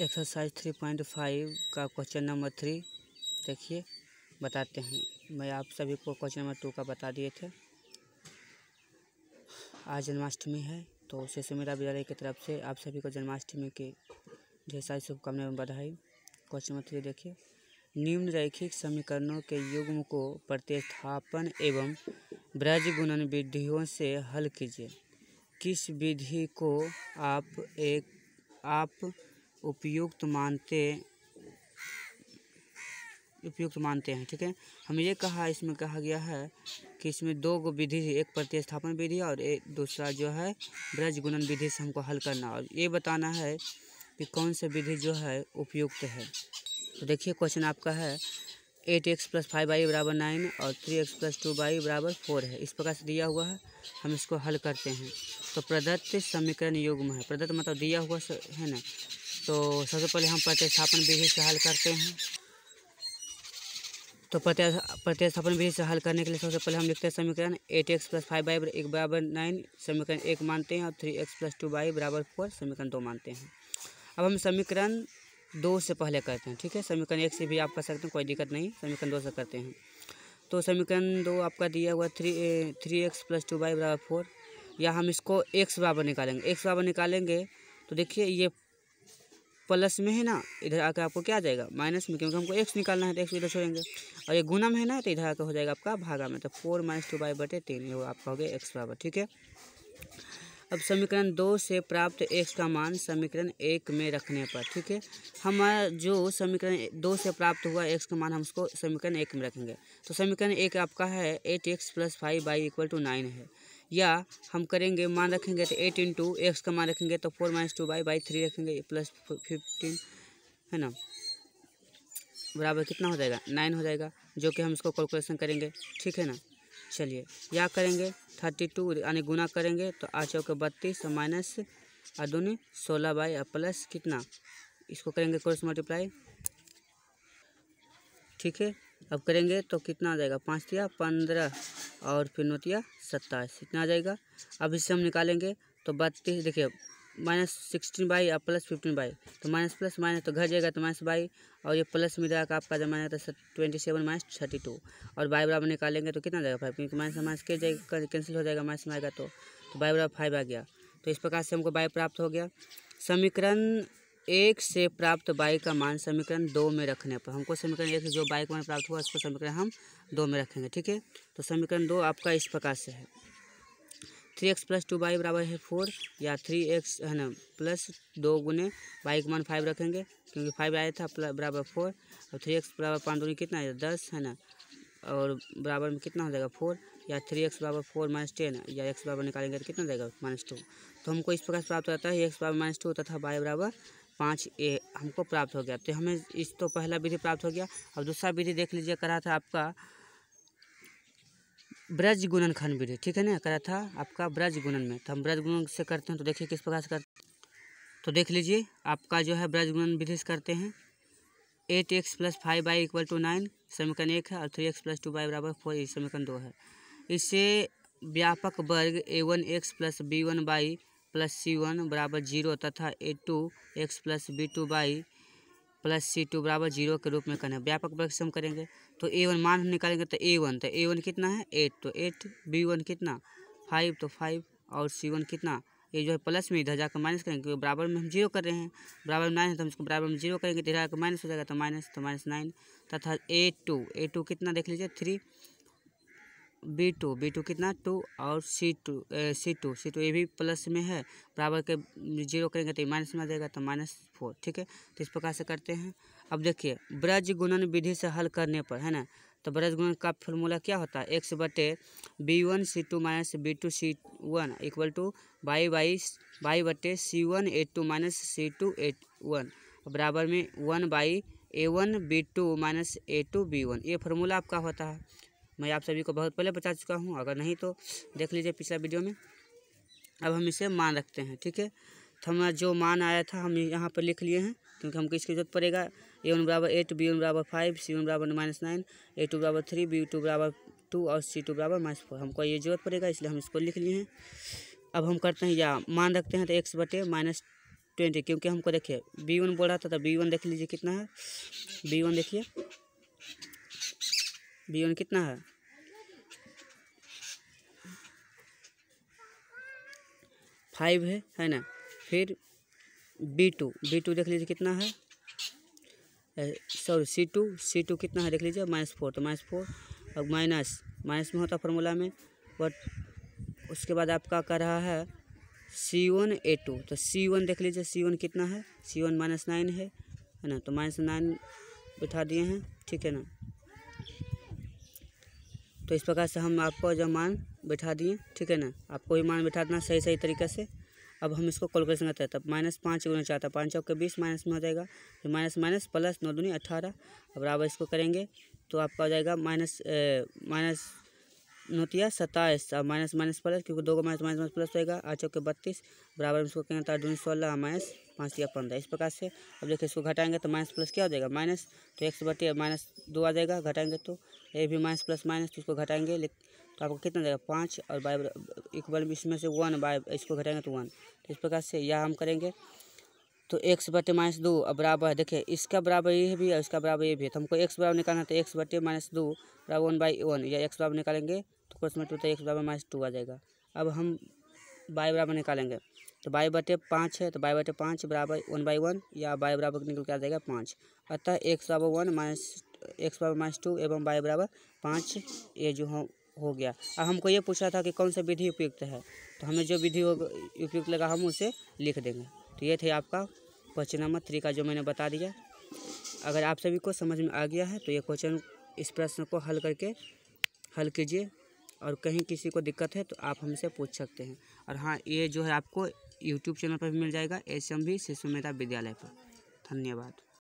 exercise three point five का question number three देखिए बताते हैं मैं आप सभी को क्वेश्चन नंबर टू का बता दिए थे आज जन्माष्टमी है तो उसे सुमेरा विद्यालय की तरफ से आप सभी को जन्माष्टमी की ढेर सारी शुभकामनाएं बधाई क्वेश्चन नंबर थ्री देखिए निम्न रैखिक समीकरणों के युग्म को प्रतिस्थापन एवं ब्रज गुणन विधियों से हल कीजिए किस विधि को आप एक आप उपयुक्त मानते उपयुक्त मानते हैं ठीक है हम ये कहा इसमें कहा गया है कि इसमें दो गो विधि एक प्रतिस्थापन विधि और एक दूसरा जो है ब्रज गुणन विधि से हमको हल करना और ये बताना है कि कौन सा विधि जो है उपयुक्त है तो देखिए क्वेश्चन आपका है eight x plus five y बराबर नाइन और three x plus two y बराबर फोर है इस प्रकार से दिया हुआ है हम इसको हल करते हैं तो प्रदत्त समीकरण युग्म है प्रदत्त मतलब दिया हुआ है ना तो सबसे पहले हम प्रतिस्थापन विधि से हल करते हैं तो प्रतिस्थापन विधि से हल करने के लिए सबसे पहले हम लिखते हैं समीकरण eight x plus five y एक बराबर नाइन समीकरण एक मानते हैं और three x plus two y बराबर फोर समीकरण दो मानते हैं अब हम समीकरण दो से पहले करते हैं ठीक है समीकरण एक से भी आप कर सकते हैं कोई दिक्कत नहीं समीकरण दो से करते हैं तो समीकरण दो आपका दिया हुआ three three x plus two y बराबर फोर या हम इसको एक्स बराबर निकालेंगे एक्स बराबर निकालेंगे तो देखिए ये प्लस में है ना इधर आकर आपको क्या आ जाएगा माइनस में क्योंकि हमको एक्स निकालना है तो एक्स इधर छोड़ेंगे और ये गुना में है ना तो इधर आकर हो जाएगा आपका भागा में तो फोर माइनस टू बाई बटे तीन ये आपका हो गया एक्स बराबर ठीक है अब समीकरण दो से प्राप्त एक्स का मान समीकरण एक में रखने पर ठीक है हमारा जो समीकरण दो से प्राप्त हुआ एक्स का मान हम उसको समीकरण एक में रखेंगे तो समीकरण एक आपका है eight x plus five y equal to nine है या हम करेंगे मान रखेंगे तो एट इंटू एक्स का मान रखेंगे तो four minus two y by three रखेंगे प्लस फिफ्टीन है ना बराबर कितना हो जाएगा नाइन हो जाएगा जो कि हम इसको कैलकुलेशन करेंगे ठीक है ना चलिए या करेंगे थर्टी टू यानी गुना करेंगे तो आठ चौके बत्तीस माइनस तो और दोनों सोलह बाई प्लस कितना इसको करेंगे क्रॉस मल्टीप्लाई ठीक है अब करेंगे तो कितना आ जाएगा पाँच दिया पंद्रह और फिर नोतिया सत्ताईस इतना आ जाएगा अब इससे हम निकालेंगे तो बत्तीस देखिए माइनस सिक्सटीन बाई और प्लस फिफ्टीन बाई तो माइनस प्लस माइनस तो घर जाएगा तो माइनस बाई और ये प्लस मिल जाएगा आपका जब minus twenty seven minus thirty two और बाई बराबर निकालेंगे तो कितना जाएगा फाइव क्योंकि माइनस माइनस के जाएगा कैंसिल हो जाएगा माइनस में आएगा तो, तो बाई बराबर फाइव आ गया तो इस प्रकार से हमको बाई प्राप्त हो गया समीकरण एक से प्राप्त बाई का मान समीकरण दो में रखने पर हमको समीकरण एक से जो बाई का मान प्राप्त हुआ उसको समीकरण हम दो में रखेंगे ठीक है तो समीकरण दो आपका इस प्रकार से है three x plus two y बराबर है फोर या थ्री एक्स है ना प्लस दो गुने बाई का मान फाइव रखेंगे क्योंकि फाइव आया था बराबर फोर और थ्री एक्स बराबर पाँच दूनी कितना आया दस है ना और बराबर में कितना हो जाएगा फोर या थ्री एक्स बराबर फोर माइनस टेन या एक्स बराबर निकालेंगे तो कितना देगा माइनस टू तो हमको इस प्रकार से प्राप्त होता है एक्स बराबर माइनस टू तथा बाई बराबर पाँच ए हमको प्राप्त हो गया तो हमें इस तो पहला विधि प्राप्त हो गया और दूसरा विधि देख लीजिए करा था आपका ब्रज गुणन खन विधि ठीक है ना करा था आपका ब्रज गुणन में तो हम ब्रज गुणन से करते हैं तो देखिए किस प्रकार से कर तो देख लीजिए आपका जो है ब्रज गुणन विधि से करते हैं eight x plus five y equal to nine समीकरण एक है और three x plus two y बराबर फोर समीकरण दो है इससे व्यापक वर्ग a one x plus b one y plus c one बराबर जीरो तथा a two x plus b two y plus c two बराबर जीरो के रूप में करना है व्यापक वर्ग से हम करेंगे तो ए वन मान हम निकालेंगे तो ए वन तो ए वन कितना है एट तो एट बी वन कितना फाइव तो फाइव और सी वन कितना ये जो है प्लस में इधर जाकर माइनस करेंगे क्योंकि बराबर में हम जीरो कर रहे हैं बराबर में नाइन है तो हम इसको बराबर में जीरो करेंगे तो इधर जाकर माइनस हो जाएगा तो माइनस तो माइनस नाइन तथा ए टू ए टू कितना देख लीजिए three b two b two कितना टू और c two c two c two ये भी प्लस में है बराबर के जीरो करेंगे तो माइनस में आ जाएगा तो माइनस फोर ठीक है तो इस प्रकार से करते हैं अब देखिए ब्रज गुणन विधि से हल करने पर है ना तो ब्रज गुणन का फॉर्मूला क्या होता है एक्स बटे b one c two minus b two c one equal to y y y बटे c one a two minus c two a one बराबर में one by a one b two minus a two b one ये formula आपका होता है मैं आप सभी को बहुत पहले बता चुका हूँ अगर नहीं तो देख लीजिए पिछला वीडियो में अब हम इसे मान रखते हैं ठीक है तो हमारा जो मान आया था हम यहाँ पर लिख लिए हैं क्योंकि हमको इसकी जरूरत पड़ेगा ए वन बराबर एट बी वन बराबर फाइव सी वन बराबर माइनस नाइन ए टू बराबर थ्री बी टू बराबर टू और सी टू बराबर माइनस फोर हमको ये जरूरत पड़ेगा इसलिए हम इसको लिख लिए हैं अब हम करते हैं या मान रखते हैं तो एक्स बटे माइनस ट्वेंटी क्योंकि हमको देखिए बी वन बोला था तो बी वन देख लीजिए कितना है बी वन देखिए बी वन कितना है फाइव है है ना फिर बी टू बी टू देख लीजिए कितना है sorry c two c two कितना है देख लीजिए माइनस फोर तो माइनस फोर और माइनस माइनस में होता फार्मूला में बट उसके बाद आपका कर रहा है सी वन ए टू तो सी वन देख लीजिए सी वन कितना है सी वन माइनस नाइन है है ना तो माइनस नाइन बिठा दिए हैं ठीक है ना तो इस प्रकार से हम आपको जो मान बैठा दिए ठीक है ना आपको भी मान बैठा देना सही सही तरीके से अब हम इसको कैलकुलेशन करते हैं तब माइनस पाँच गुना चाहता है पाँच चौके बीस माइनस में हो जाएगा फिर माइनस माइनस प्लस नौ दूनी अट्ठारह अब बराबर इसको करेंगे तो आपका हो जाएगा माइनस माइनस नोटिया सत्ताईस और माइनस माइनस प्लस क्योंकि दो को माइनस माइनस माइनस प्लस होएगा आठ चौके बत्तीस बराबर में इसको क्या होता है दूनी सोलह माइनस पाँच या पंद्रह इस प्रकार से अब देखिए इसको घटाएंगे तो माइनस प्लस क्या हो जाएगा माइनस तो एक से बत्तीस माइनस दो आ जाएगा घटाएंगे तो ए भी माइनस प्लस माइनस तो इसको घटाएंगे तो आपको कितना देगा पाँच और बाय इक्वल इसमें से वन बाय इसको घटाएंगे तो वन तो इस प्रकार से यह हम करेंगे तो एक्स बटे माइनस दो अब बराबर है देखिए इसका बराबर ये भी है इसका बराबर ये भी है तो हमको एक्स बराबर निकालना है तो एक्स बटे माइनस दो बराबर वन बाई वन या एक्स बराबर निकालेंगे तो क्वेश्चन में टू तो एक्स बराबर माइनस टू आ जाएगा अब हम बाई बराबर निकालेंगे तो बाई बटे पाँच है तो बाई बटे पाँच बराबर वन बाई वन या बाई बराबर निकल के आ जाएगा पाँच अतः एक्स बराबर वन माइनस एक्स बराबर माइनस टू एवं बाई बराबर पाँच ये जो हो हो गया अब हमको ये पूछा था कि कौन सा विधि उपयुक्त है तो हमें जो विधि उपयुक्त लगा हम उसे लिख देंगे तो ये थे आपका क्वेश्चन नंबर थ्री का जो मैंने बता दिया अगर आप सभी को समझ में आ गया है तो ये क्वेश्चन इस प्रश्न को हल करके हल कीजिए और कहीं किसी को दिक्कत है तो आप हमसे पूछ सकते हैं और हाँ ये जो है आपको यूट्यूब चैनल पर भी मिल जाएगा एस एम भी शिशु मेधा विद्यालय पर धन्यवाद